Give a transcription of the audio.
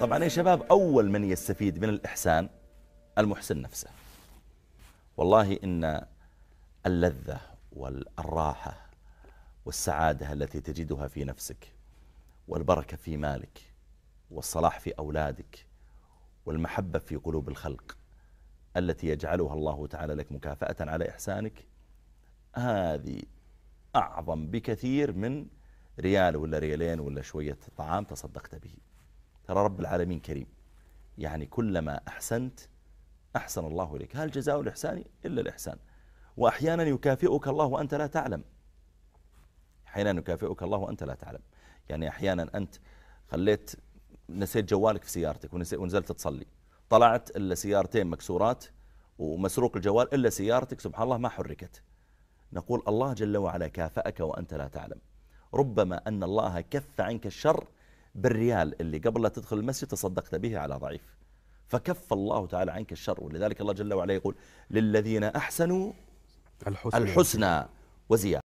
طبعا يا شباب أول من يستفيد من الإحسان المحسن نفسه والله إن اللذة والراحة والسعادة التي تجدها في نفسك والبركة في مالك والصلاح في أولادك والمحبة في قلوب الخلق التي يجعلها الله تعالى لك مكافأة على إحسانك هذه أعظم بكثير من ريال ولا ريالين ولا شوية طعام تصدقت به ترى رب العالمين كريم يعني كلما أحسنت أحسن الله إليك هل جزاء الإحسان إلا الإحسان وأحيانا يكافئك الله وأنت لا تعلم أحيانا يكافئك الله وأنت لا تعلم يعني أحيانا أنت خليت نسيت جوالك في سيارتك ونزلت تصلي طلعت إلا سيارتين مكسورات ومسروق الجوال إلا سيارتك سبحان الله ما حركت نقول الله جل وعلا كافأك وأنت لا تعلم ربما أن الله كف عنك الشر بالريال اللي قبل لا تدخل المسجد تصدقت به على ضعيف فكف الله تعالى عنك الشر ولذلك الله جل وعلا يقول للذين أحسنوا الحسنى, وزيادة